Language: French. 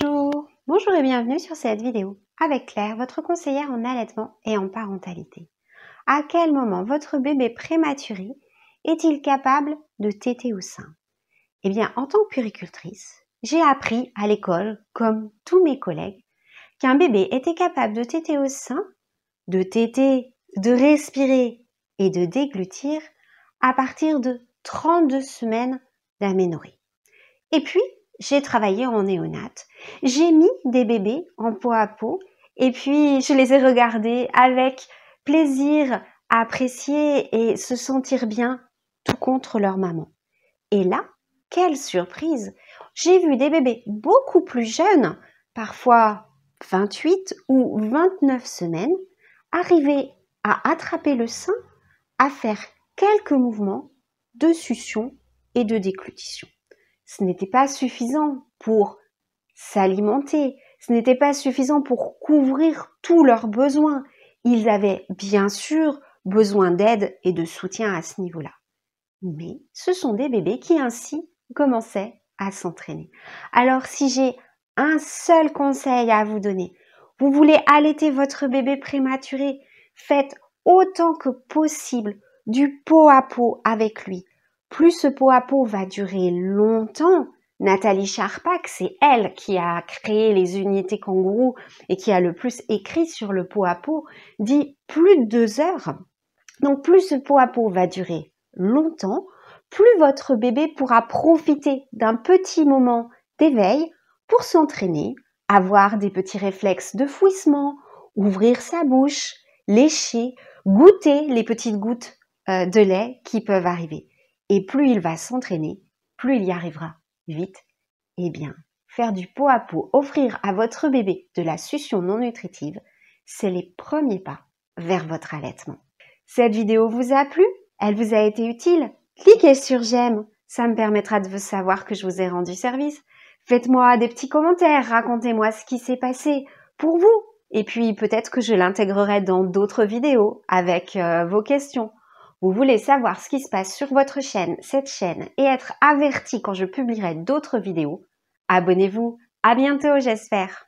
Bonjour, et bienvenue sur cette vidéo avec Claire, votre conseillère en allaitement et en parentalité. À quel moment votre bébé prématuré est-il capable de téter au sein Eh bien, en tant que puricultrice, j'ai appris à l'école, comme tous mes collègues, qu'un bébé était capable de téter au sein, de téter, de respirer et de déglutir à partir de 32 semaines d'aménorrhée. Et puis, j'ai travaillé en néonate. J'ai mis des bébés en peau à peau et puis je les ai regardés avec plaisir à apprécier et se sentir bien tout contre leur maman. Et là, quelle surprise J'ai vu des bébés beaucoup plus jeunes, parfois 28 ou 29 semaines, arriver à attraper le sein, à faire quelques mouvements de succion et de déclutition ce n'était pas suffisant pour s'alimenter, ce n'était pas suffisant pour couvrir tous leurs besoins. Ils avaient bien sûr besoin d'aide et de soutien à ce niveau-là. Mais ce sont des bébés qui ainsi commençaient à s'entraîner. Alors si j'ai un seul conseil à vous donner, vous voulez allaiter votre bébé prématuré, faites autant que possible du pot à pot avec lui plus ce pot à peau va durer longtemps, Nathalie Charpak, c'est elle qui a créé les unités kangourous et qui a le plus écrit sur le pot à pot, dit plus de deux heures. Donc plus ce pot à pot va durer longtemps, plus votre bébé pourra profiter d'un petit moment d'éveil pour s'entraîner, avoir des petits réflexes de fouissement, ouvrir sa bouche, lécher, goûter les petites gouttes euh, de lait qui peuvent arriver. Et plus il va s'entraîner, plus il y arrivera vite. Eh bien, faire du pot à pot, offrir à votre bébé de la succion non nutritive, c'est les premiers pas vers votre allaitement. Cette vidéo vous a plu Elle vous a été utile Cliquez sur j'aime, ça me permettra de savoir que je vous ai rendu service. Faites-moi des petits commentaires, racontez-moi ce qui s'est passé pour vous. Et puis peut-être que je l'intégrerai dans d'autres vidéos avec euh, vos questions. Vous voulez savoir ce qui se passe sur votre chaîne, cette chaîne, et être averti quand je publierai d'autres vidéos Abonnez-vous. À bientôt, j'espère.